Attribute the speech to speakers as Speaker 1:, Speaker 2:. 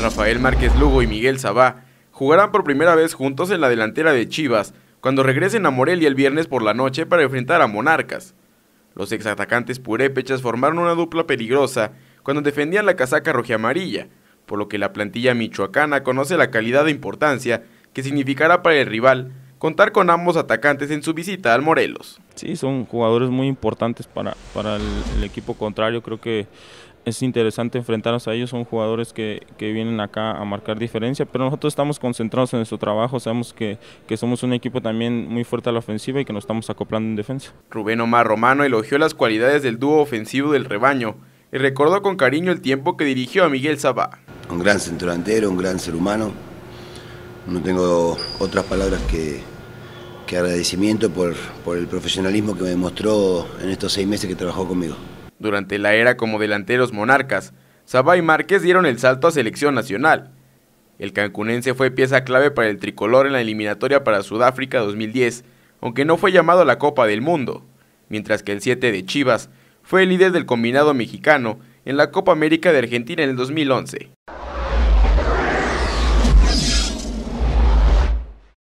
Speaker 1: Rafael Márquez Lugo y Miguel Sabá jugarán por primera vez juntos en la delantera de Chivas cuando regresen a Morelia el viernes por la noche para enfrentar a Monarcas. Los exatacantes purépechas formaron una dupla peligrosa cuando defendían la casaca roja amarilla, por lo que la plantilla michoacana conoce la calidad e importancia que significará para el rival contar con ambos atacantes en su visita
Speaker 2: al Morelos. Sí, son jugadores muy importantes para, para el, equipo contrario. Creo que es interesante enfrentarnos a ellos. Son jugadores que, vienen acá a marcar diferencia, pero nosotros estamos concentrados en nuestro trabajo. Sabemos que, somos un equipo también muy fuerte a la ofensiva y que nos estamos
Speaker 3: acoplando en defensa.
Speaker 1: Rubén Omar Romano elogió las cualidades del dúo ofensivo del rebaño y recordó con cariño el tiempo que dirigió a Miguel Zabá.
Speaker 3: Un gran delantero, un gran ser humano. No tengo otras palabras que, que agradecimiento por, el profesionalismo que me demostró en estos seis meses que trabajó conmigo.
Speaker 1: Durante la era como delanteros monarcas, Sabá y Márquez dieron el salto a selección nacional. El cancunense fue pieza clave para el tricolor en la eliminatoria para Sudáfrica 2010, aunque no fue llamado a la Copa del Mundo, mientras que el 7 de Chivas fue el líder del combinado mexicano en la Copa América de Argentina en el 2011.